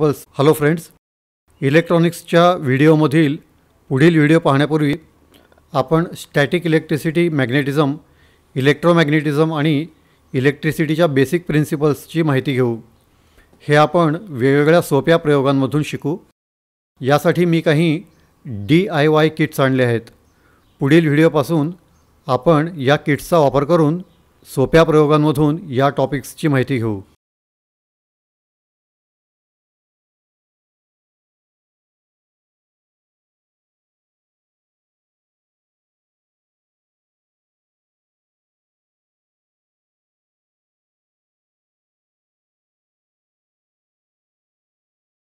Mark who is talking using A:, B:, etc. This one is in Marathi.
A: बस हॅलो फ्रेंड्स इलेक्ट्रॉनिक्सच्या व्हिडिओमधील पुढील व्हिडिओ पाहण्यापूर्वी आपण स्टॅटिक इलेक्ट्रिसिटी मॅग्नेटिझम इलेक्ट्रोमॅग्नेटिझम आणि इलेक्ट्रिसिटीच्या बेसिक प्रिन्सिपल्सची माहिती घेऊ हे आपण वेगवेगळ्या सोप्या प्रयोगांमधून शिकू यासाठी मी काही डी आय वाय किट्स आणले आहेत पुढील व्हिडिओपासून आपण या किट्सचा वापर करून सोप्या प्रयोगांमधून या टॉपिक्सची माहिती घेऊ